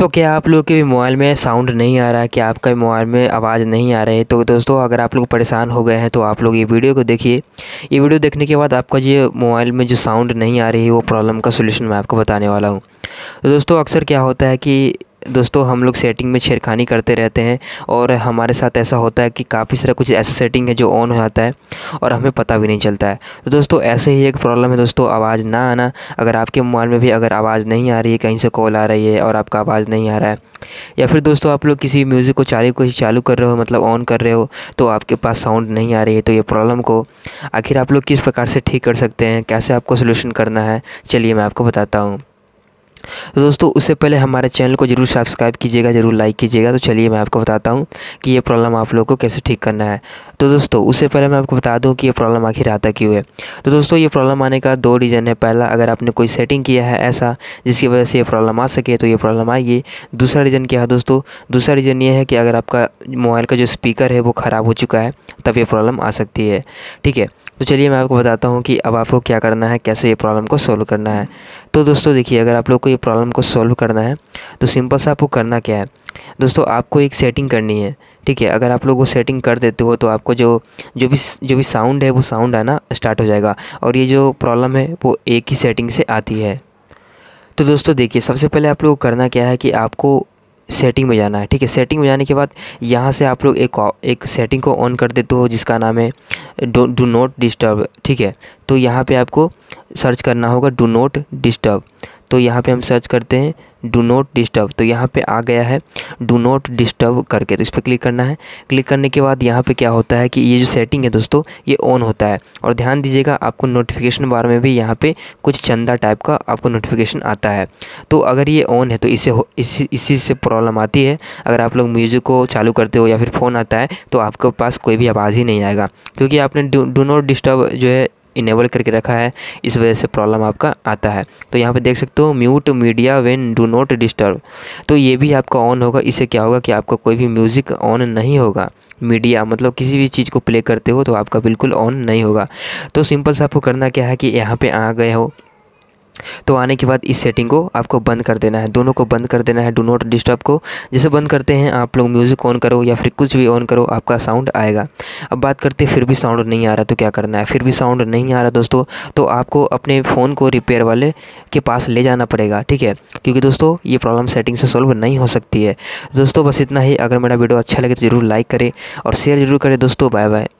तो क्या आप लोग के भी मोबाइल में साउंड नहीं आ रहा है क्या आपका मोबाइल में आवाज़ नहीं आ रही है तो दोस्तों अगर आप लोग परेशान हो गए हैं तो आप लोग ये वीडियो को देखिए ये वीडियो देखने के बाद आपका जो मोबाइल में जो साउंड नहीं आ रही है वो प्रॉब्लम का सोल्यूशन मैं आपको बताने वाला हूँ तो दोस्तों अक्सर क्या होता है कि दोस्तों हम लोग सेटिंग में छेड़खानी करते रहते हैं और हमारे साथ ऐसा होता है कि काफ़ी सारा कुछ ऐसा सेटिंग है जो ऑन हो जाता है और हमें पता भी नहीं चलता है तो दोस्तों ऐसे ही एक प्रॉब्लम है दोस्तों आवाज़ ना आना अगर आपके मोबाइल में भी अगर आवाज़ नहीं आ रही है कहीं से कॉल आ रही है और आपका आवाज़ नहीं आ रहा है या फिर दोस्तों आप लोग किसी म्यूज़िक को चालू को चालू कर रहे हो मतलब ऑन कर रहे हो तो आपके पास साउंड नहीं आ रही है तो ये प्रॉब्लम को आखिर आप लोग किस प्रकार से ठीक कर सकते हैं कैसे आपको सोल्यूशन करना है चलिए मैं आपको बताता हूँ तो दोस्तों उससे पहले हमारे चैनल को जरूर सब्सक्राइब कीजिएगा जरूर लाइक कीजिएगा तो चलिए मैं आपको बताता हूँ कि ये प्रॉब्लम आप लोगों को कैसे ठीक करना है तो दोस्तों उससे पहले मैं आपको बता दूँ कि ये प्रॉब्लम आखिर आता क्यों है तो दोस्तों ये प्रॉब्लम आने का दो रीज़न है पहला अगर आपने कोई सेटिंग किया है ऐसा जिसकी वजह से ये प्रॉब्लम आ सके तो ये प्रॉब्लम आएगी दूसरा रीज़न क्या है दोस्तों दूसरा रीज़न ये है कि अगर आपका मोबाइल का जो स्पीकर है वो ख़राब हो चुका है तब ये प्रॉब्लम आ सकती है ठीक है तो चलिए मैं आपको बताता हूँ कि अब आपको क्या करना है कैसे ये प्रॉब्लम को सोल्व करना है तो दोस्तों देखिए अगर आप लोग को ये प्रॉब्लम को सोल्व करना है तो सिंपल सा आपको करना क्या है दोस्तों आपको एक सेटिंग करनी है ठीक है अगर आप लोग वो सेटिंग कर देते हो तो आपको जो जो भी जो भी साउंड है वो साउंड आना स्टार्ट हो जाएगा और ये जो प्रॉब्लम है वो एक ही सेटिंग से आती है तो दोस्तों देखिए सबसे पहले आप लोग करना क्या है कि आपको सेटिंग में जाना है ठीक है सेटिंग में जाने के बाद यहाँ से आप लोग एक एक सेटिंग को ऑन कर देते हो जिसका नाम है डो डू नॉट डिस्टर्ब ठीक है तो यहाँ पे आपको सर्च करना होगा डू नॉट डिस्टर्ब तो यहाँ पे हम सर्च करते हैं डू नोट डिस्टर्ब तो यहाँ पे आ गया है डू नोट डिस्टर्ब करके तो इस पर क्लिक करना है क्लिक करने के बाद यहाँ पे क्या होता है कि ये जो सेटिंग है दोस्तों ये ऑन होता है और ध्यान दीजिएगा आपको नोटिफिकेशन बार में भी यहाँ पे कुछ चंदा टाइप का आपको नोटिफिकेशन आता है तो अगर ये ऑन है तो इसे इसी इसी से प्रॉब्लम आती है अगर आप लोग म्यूज़िक को चालू करते हो या फिर फ़ोन आता है तो आपके पास कोई भी आवाज़ ही नहीं आएगा क्योंकि आपने डू नोट डिस्टर्ब जो है इनेबल करके रखा है इस वजह से प्रॉब्लम आपका आता है तो यहाँ पे देख सकते हो mute media when do not disturb तो ये भी आपका ऑन होगा इससे क्या होगा कि आपका कोई भी म्यूज़िक ऑन नहीं होगा मीडिया मतलब किसी भी चीज़ को प्ले करते हो तो आपका बिल्कुल ऑन नहीं होगा तो सिंपल सा आपको करना क्या है कि यहाँ पे आ गए हो तो आने के बाद इस सेटिंग को आपको बंद कर देना है दोनों को बंद कर देना है डू नॉट डिस्टर्ब को जैसे बंद करते हैं आप लोग म्यूज़िक ऑन करो या फिर कुछ भी ऑन करो आपका साउंड आएगा अब बात करते हैं फिर भी साउंड नहीं आ रहा तो क्या करना है फिर भी साउंड नहीं आ रहा दोस्तों तो आपको अपने फ़ोन को रिपेयर वाले के पास ले जाना पड़ेगा ठीक है क्योंकि दोस्तों ये प्रॉब्लम सेटिंग से सॉल्व नहीं हो सकती है दोस्तों बस इतना ही अगर मेरा वीडियो अच्छा लगे तो ज़रूर लाइक करें और शेयर ज़रूर करें दोस्तों बाय बाय